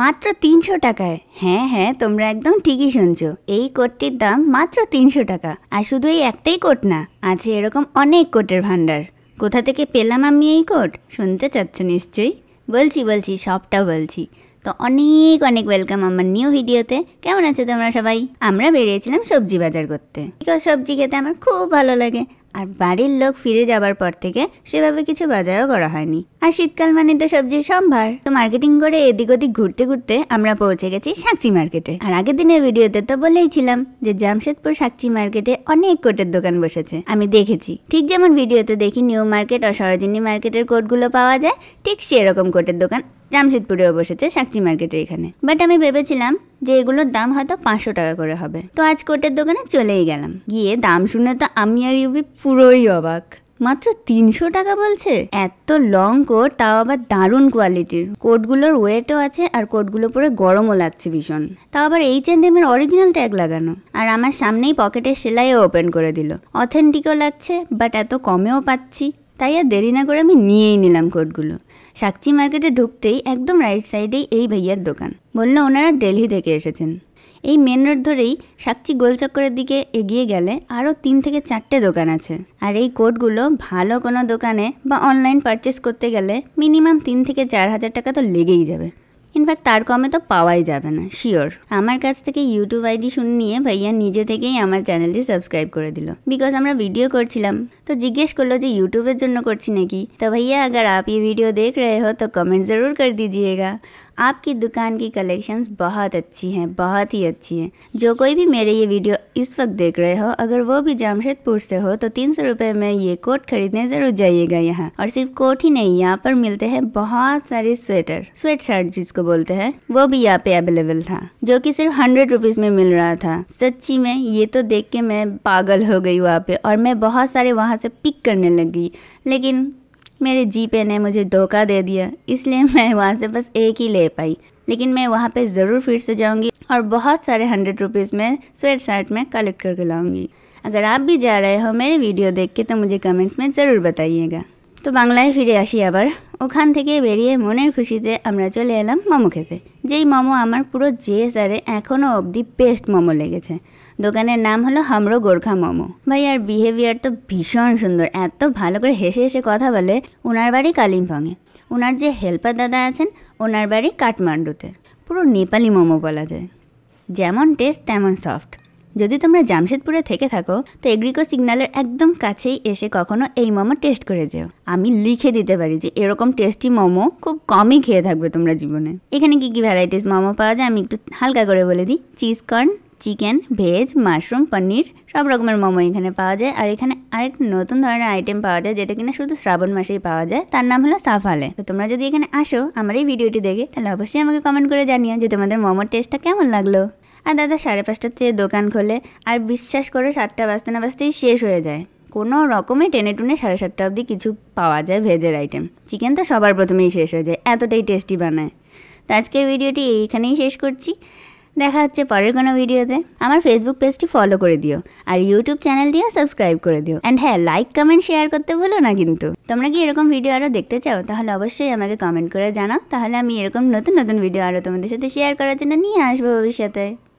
মাত্র তিনশো টাকায় হ্যাঁ হ্যাঁ তোমরা একদম ঠিকই শুনছো এই কোটটির দাম মাত্র তিনশো টাকা আর শুধু এই একটাই কোট না আছে এরকম অনেক কোটের ভাণ্ডার কোথা থেকে পেলাম আমি এই কোট শুনতে চাচ্ছ নিশ্চয়ই বলছি বলছি সবটা বলছি তো অনেক অনেক ওয়েলকাম আমার নিউ ভিডিওতে কেমন আছে তোমরা সবাই আমরা বেরিয়েছিলাম সবজি বাজার করতে সবজি খেতে আমার খুব ভালো লাগে আর বাড়ির লোক ফিরে যাবার পর থেকে সেভাবে কিছু বাজারও করা হয়নি আর শীতকাল মানে তো সবজির সম্ভার তো মার্কেটিং করে এদিক ওদিক ঘুরতে ঘুরতে আমরা পৌঁছে গেছি সাকচি মার্কেটে আর আগের দিনের ভিডিওতে তো বলেইছিলাম যে জামশেদপুর সাকচি মার্কেটে অনেক কোটের দোকান বসেছে আমি দেখেছি ঠিক যেমন ভিডিওতে দেখি নিউ মার্কেট আর সরোজিনী মার্কেটের কোটগুলো পাওয়া যায় ঠিক সেরকম কোটের দোকান জামশেদপুরেও বসেছে সাকচি মার্কেটের এখানে বাট আমি ভেবেছিলাম যে এগুলোর দাম হয়তো পাঁচশো টাকা করে হবে তো আজ কোটের দোকানে চলেই গেলাম গিয়ে দাম শুনে তো আমি আর ইউবি পুরোই অবাক মাত্র তিনশো টাকা বলছে এত লং কোট তাও আবার দারুণ কোয়ালিটির কোটগুলোর ওয়েটও আছে আর কোটগুলো পরে গরমও লাগছে ভীষণ তাও আবার এইচ এন্ড এম এর অরিজিনাল ট্যাগ লাগানো আর আমার সামনেই পকেটের সেলাইও ওপেন করে দিল অথেন্টিকও লাগছে বাট এত কমেও পাচ্ছি তাই আর দেরি না করে আমি নিয়েই নিলাম কোটগুলো সাকচি মার্কেটে ঢুকতেই একদম রাইট সাইডেই এই ভাইয়ার দোকান বলল ওনারা দিল্লি থেকে এসেছেন এই মেন রোড ধরেই সাকচি গোলচক্করের দিকে এগিয়ে গেলে আরও তিন থেকে চারটে দোকান আছে আর এই কোটগুলো ভালো কোনো দোকানে বা অনলাইন পারচেস করতে গেলে মিনিমাম তিন থেকে চার হাজার টাকা তো লেগেই যাবে ইনফ্যাক্ট তার কমে তো পাওয়াই যাবে না শিওর আমার কাছ থেকে ইউটিউব আইডি শুনে নিয়ে ভাইয়া নিজে থেকেই আমার চ্যানেলটি সাবস্ক্রাইব করে দিল বিকজ আমরা ভিডিও করছিলাম তো জিজ্ঞেস করলো যে ইউটিউবের জন্য করছি নাকি তো ভাইয়া आप ये वीडियो देख रहे हो तो कमेंट ज़रूर कर दीजिएगा आपकी दुकान की कलेक्शंस बहुत अच्छी हैं बहुत ही अच्छी हैं जो कोई भी मेरे ये वीडियो इस वक्त देख रहे हो अगर वो भी जमशेदपुर से हो तो तीन सौ रुपये में ये कोट खरीदने ज़रूर जाइएगा यहाँ और सिर्फ कोट ही नहीं यहाँ पर मिलते हैं बहुत सारे स्वेटर स्वेट शर्ट जिसको बोलते हैं वो भी यहाँ पे अवेलेबल था जो कि सिर्फ हंड्रेड रुपीज़ में मिल रहा था सच्ची में ये तो देख के मैं पागल हो गई वहाँ पे और मैं बहुत सारे वहाँ से पिक करने लगी लेकिन मेरे जीपे ने मुझे धोखा दे दिया इसलिए मैं वहाँ से बस एक ही ले पाई लेकिन मैं वहाँ पे ज़रूर फिर से जाऊँगी और बहुत सारे हंड्रेड रुपीज़ में स्वेट शर्ट में कलेक्ट करके लाऊँगी अगर आप भी जा रहे हो मेरी वीडियो देख के तो मुझे कमेंट्स में ज़रूर बताइएगा তো বাংলায় ফিরে আসি আবার ওখান থেকে বেরিয়ে মনের খুশিতে আমরা চলে এলাম মোমো খেতে যেই মোমো আমার পুরো স্যারে এখনও অবধি বেস্ট মোমো লেগেছে দোকানের নাম হলো হামরো গোর্খা মোমো ভাই আর বিহেভিয়ার তো ভীষণ সুন্দর এত ভালো করে হেসে হেসে কথা বলে ওনার বাড়ি কালিম্পংয়ে ওনার যে হেল্পার দাদা আছেন ওনার বাড়ি কাঠমান্ডুতে পুরো নেপালি মোমো বলা যায় যেমন টেস্ট তেমন সফট যদি তোমরা জামশেদপুরে থেকে থাকো তো এগ্রিকো সিগন্যালের একদম কাছেই এসে কখনো এই মোমো টেস্ট করে যেও আমি লিখে দিতে পারি যে এরকম টেস্টি মোমো খুব কমই খেয়ে থাকবে তোমরা জীবনে এখানে কী কী ভ্যারাইটিস মোমো পাওয়া যায় আমি একটু হালকা করে বলে দিই cheese corn chicken veg mushroom paneer সব রকমের মোমো এখানে পাওয়া যায় আর এখানে আরেক নতুন ধরনের আইটেম পাওয়া যায় যেটা কিনা শুধু শ্রাবণ মাসেই পাওয়া যায় তার নাম হলো সাফালে তো তোমরা যদি এখানে আসো আমার এই ভিডিওটি দেখে তাহলে অবশ্যই আমাকে কমেন্ট করে জানিও যে তোমাদের মোমোর টেস্টটা কেমন লাগলো আর দাদা সাড়ে পাঁচটার থেকে দোকান খোলে আর বিশ্বাস করে সাতটা বাজতে না বাজতেই শেষ হয়ে যায় কোনো রকমে টেনে টুনে সাড়ে সাতটা অবধি কিছু পাওয়া যায় ভেজের আইটেম চিকেন তো সবার প্রথমেই শেষ হয়ে যায় এতটাই টেস্টি বানায় তো আজকের ভিডিওটি এইখানেই শেষ করছি দেখা হচ্ছে পরের কোনো ভিডিওতে আমার ফেসবুক পেজটি ফলো করে দিও আর ইউটিউব চ্যানেল দিয়ে সাবস্ক্রাইব করে দিও অ্যান্ড হ্যাঁ লাইক কমেন্ট শেয়ার করতে ভুলো না কিন্তু তোমরা কি এরকম ভিডিও আরও দেখতে চাও তাহলে অবশ্যই আমাকে কমেন্ট করে জানাও তাহলে আমি এরকম নতুন নতুন ভিডিও আরও তোমাদের সাথে শেয়ার করার জন্য নিয়ে আসবো ভবিষ্যতে